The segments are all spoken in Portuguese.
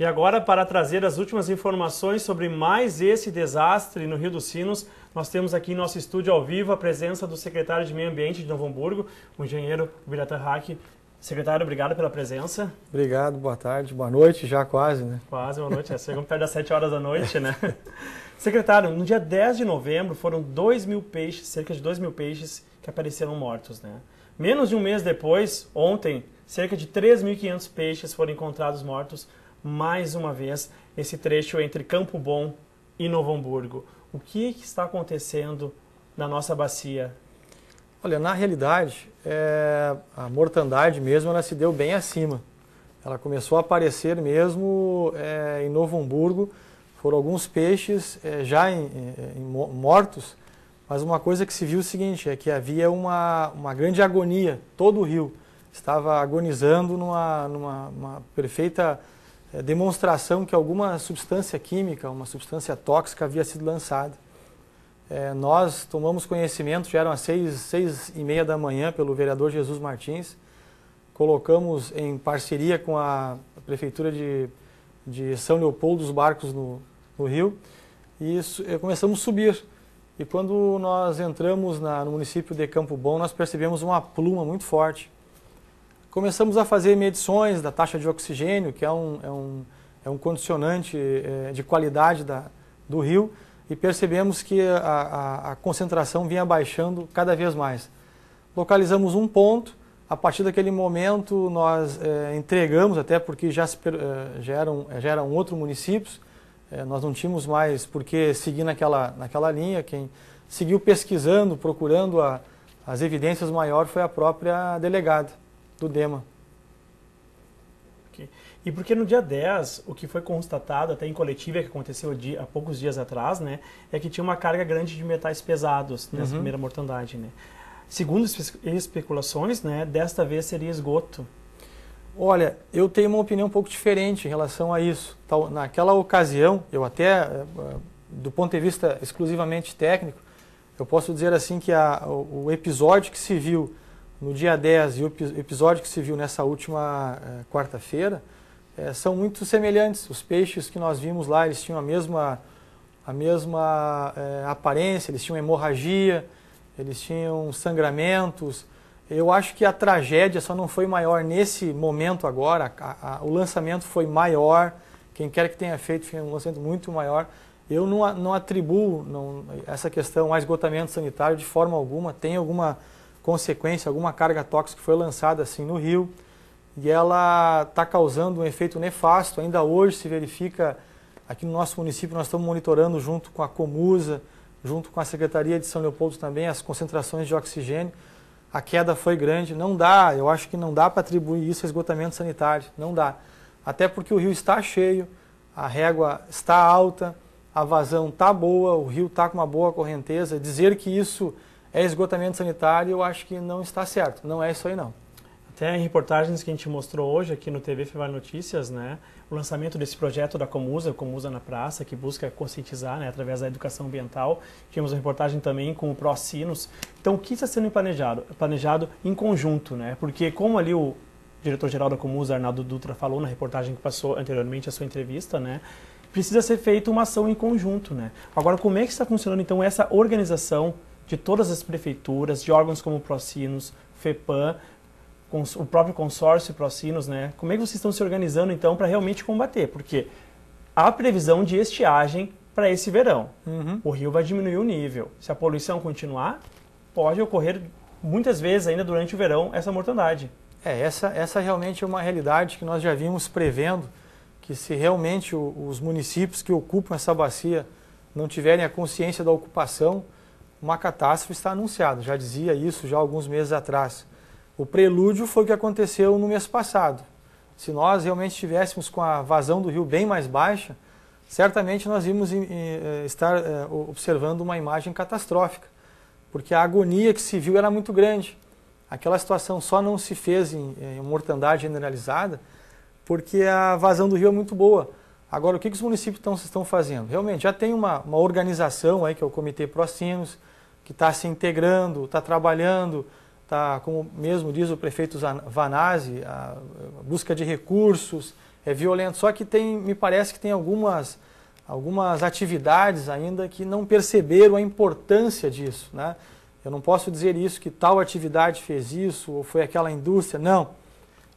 E agora, para trazer as últimas informações sobre mais esse desastre no Rio dos Sinos, nós temos aqui em nosso estúdio ao vivo a presença do secretário de Meio Ambiente de Novo Hamburgo, o engenheiro Biratan Hack. Secretário, obrigado pela presença. Obrigado, boa tarde, boa noite, já quase, né? Quase, boa noite, é, chegamos perto das 7 horas da noite, né? Secretário, no dia 10 de novembro foram 2 mil peixes, cerca de 2 mil peixes que apareceram mortos, né? Menos de um mês depois, ontem, cerca de 3.500 peixes foram encontrados mortos mais uma vez esse trecho entre Campo Bom e Novo Hamburgo. O que, está acontecendo na nossa bacia? Olha, na realidade, é, a mortandade mesmo ela se deu bem acima. Ela começou a aparecer mesmo é, em Novo Hamburgo. Foram alguns peixes é, já em, em, mortos, mas uma coisa que se viu é o seguinte, é que havia uma, uma grande agonia, todo o rio estava agonizando numa, numa perfeita é demonstração que alguma substância química, uma substância tóxica havia sido lançada. É, nós tomamos conhecimento, já eram às seis, seis e meia da manhã, pelo vereador Jesus Martins. Colocamos em parceria com a Prefeitura de, de São Leopoldo os barcos no, no rio e eh, começamos a subir. E quando nós entramos na, no município de Campo Bom, nós percebemos uma pluma muito forte começamos a fazer medições da taxa de oxigênio, que é um, é um, é um condicionante é, de qualidade da, do rio, e percebemos que a, a, a, concentração vinha baixando cada vez mais. Localizamos um ponto, a partir daquele momento nós é, entregamos, até porque já, se, é, já, eram, já eram outros municípios, é, nós não tínhamos mais por que seguir naquela, naquela linha, quem seguiu pesquisando, procurando a, as evidências maior foi a própria delegada do DEMA. E porque no dia 10, o que foi constatado até em coletiva que aconteceu dia, há poucos dias atrás, né, é que tinha uma carga grande de metais pesados nessa uhum. primeira mortandade, né? Segundo especulações, né, desta vez seria esgoto. Olha, eu tenho uma opinião um pouco diferente em relação a isso. Naquela ocasião, eu até, eh, eh, do ponto de vista exclusivamente técnico, eu posso dizer assim que a, o episódio que se viu no dia 10 e o episódio que se viu nessa última eh, quarta-feira eh, são muito semelhantes. Os peixes que nós vimos lá, eles tinham a mesma, a mesma eh, aparência, eles tinham hemorragia, eles tinham sangramentos. Eu acho que a tragédia só não foi maior nesse momento agora, a, a, o lançamento foi maior, quem quer que tenha feito foi um lançamento muito maior. Eu não, não atribuo não, essa questão a esgotamento sanitário de forma alguma, tem alguma consequência, alguma carga tóxica foi lançada assim no rio e ela está causando um efeito nefasto. Ainda hoje se verifica aqui no nosso município, nós estamos monitorando junto com a Comusa, junto com a Secretaria de São Leopoldo também, as concentrações de oxigênio. A queda foi grande, não dá, eu acho que não dá para atribuir isso a esgotamento sanitário, não dá. Até porque o rio está cheio, a régua está alta, a vazão está boa, o rio está com uma boa correnteza. Dizer que isso é esgotamento sanitário, eu acho que não está certo. Não é isso aí, não. Até em reportagens que a gente mostrou hoje aqui no TV Feval Notícias, né, o lançamento desse projeto da Comusa, Comusa na Praça, que busca conscientizar né, através da educação ambiental. Tivemos uma reportagem também com o ProSinos. Então, o que está sendo planejado? Planejado em conjunto, né? Porque como ali o diretor-geral da Comusa, Arnaldo Dutra, falou na reportagem que passou anteriormente à sua entrevista, né, precisa ser feita uma ação em conjunto, né? Agora, como é que está funcionando, então, essa organização de todas as prefeituras, de órgãos como o Procinos, FEPAM, o próprio consórcio Procinos, né? Como é que vocês estão se organizando então para realmente combater? Porque há previsão de estiagem para esse verão. Uhum. O rio vai diminuir o nível. Se a poluição continuar, pode ocorrer muitas vezes ainda durante o verão essa mortandade. É, essa, essa realmente é uma realidade que nós já vimos prevendo que se realmente o, os municípios que ocupam essa bacia não tiverem a consciência da ocupação, uma catástrofe está anunciada. Já dizia isso já alguns meses atrás. O prelúdio foi o que aconteceu no mês passado. Se nós realmente estivéssemos com a vazão do rio bem mais baixa, certamente nós íamos eh, estar eh, observando uma imagem catastrófica, porque a agonia que se viu era muito grande. Aquela situação só não se fez em, em mortandade generalizada porque a vazão do rio é muito boa. Agora, o que, que os municípios estão, estão fazendo? Realmente, já tem uma, uma organização aí, que é o Comitê Procinos, que está se integrando, está trabalhando, está, como mesmo diz o prefeito Vanazzi, a busca de recursos, é violento. Só que tem, me parece que tem algumas, algumas atividades ainda que não perceberam a importância disso. Né? Eu não posso dizer isso, que tal atividade fez isso, ou foi aquela indústria. Não.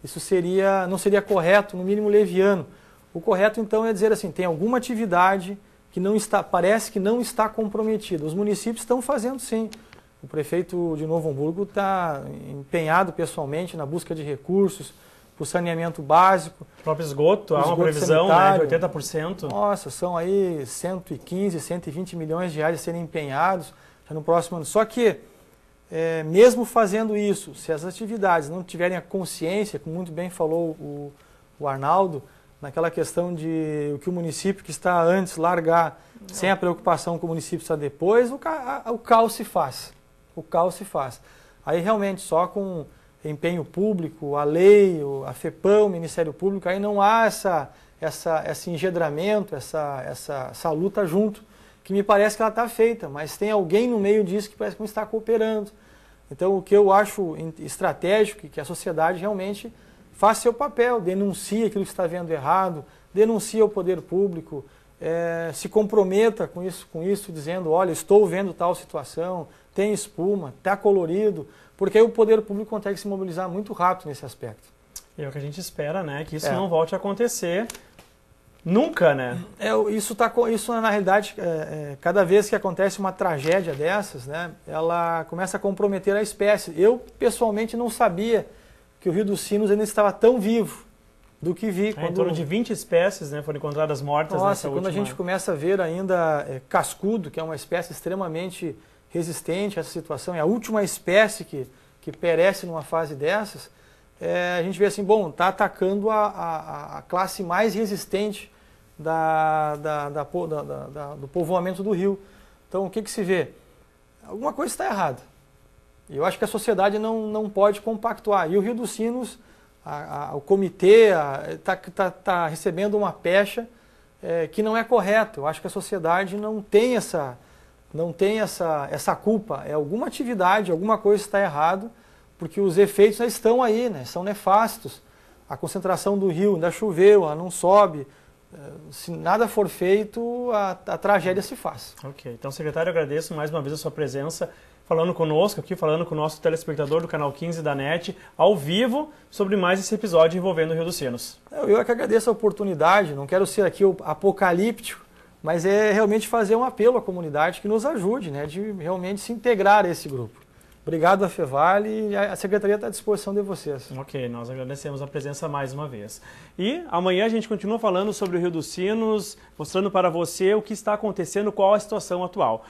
Isso seria, não seria correto, no mínimo leviano. O correto então é dizer assim, tem alguma atividade que não está, parece que não está comprometida. Os municípios estão fazendo sim. O prefeito de Novo Hamburgo está empenhado pessoalmente na busca de recursos para o saneamento básico. O próprio esgoto, o esgoto há uma previsão né, de 80%. Nossa, são aí 115, 120 milhões de reais a serem empenhados já no próximo ano. Só que, é, mesmo fazendo isso, se as atividades não tiverem a consciência, como muito bem falou o, o Arnaldo, naquela questão de o que o município que está antes largar, Não. sem a preocupação que o município está depois, o, ca, o caos se faz. O caos se faz. Aí realmente só com empenho público, a lei, a FEPAM, o Ministério Público, aí não há essa, essa, esse engedramento, essa, essa, essa luta junto, que me parece que ela está feita, mas tem alguém no meio disso que parece que não está cooperando. Então o que eu acho estratégico, que a sociedade realmente Faça seu papel, denuncie aquilo que está vendo errado, denuncie ao poder público, é, se comprometa com isso, com isso, dizendo, olha, estou vendo tal situação, tem espuma, está colorido, porque aí o poder público consegue se mobilizar muito rápido nesse aspecto. E é o que a gente espera, né? Que isso é. não volte a acontecer nunca, né? É, isso, tá, isso, na realidade, é, é, cada vez que acontece uma tragédia dessas, né? Ela começa a comprometer a espécie. Eu, pessoalmente, não sabia que o Rio dos Sinos ainda estava tão vivo do que vi. É, quando... Em torno de 20 espécies né, foram encontradas mortas Nossa, nessa quando última... a gente começa a ver ainda é, cascudo, que é uma espécie extremamente resistente a essa situação, é a última espécie que, que perece numa fase dessas, é, a gente vê assim, bom, está atacando a, a, a, classe mais resistente da, da, da, da, do povoamento do rio. Então, o que, que se vê? Alguma coisa está errada. Eu acho que a sociedade não, não pode compactuar. E o Rio dos Sinos, a, a, o comitê está tá, tá recebendo uma pecha é, que não é correta. Eu acho que a sociedade não tem essa, não tem essa, essa culpa. É alguma atividade, alguma coisa está errado, porque os efeitos estão aí, né? são nefastos. A concentração do rio ainda choveu, ela não sobe, eh, se nada for feito, a, a tragédia se faz. Ok. Então, secretário, agradeço mais uma vez a sua presença falando conosco aqui, falando com o nosso telespectador do canal 15 da NET, ao vivo, sobre mais esse episódio envolvendo o Rio dos Sinos. Eu é que agradeço a oportunidade, não quero ser aqui apocalíptico, mas é realmente fazer um apelo à comunidade que nos ajude, né, de realmente se integrar a esse grupo. Obrigado, a Fevale, e a Secretaria está à disposição de vocês. Ok, nós agradecemos a presença mais uma vez. E amanhã a gente continua falando sobre o Rio dos Sinos, mostrando para você o que está acontecendo, qual a situação atual.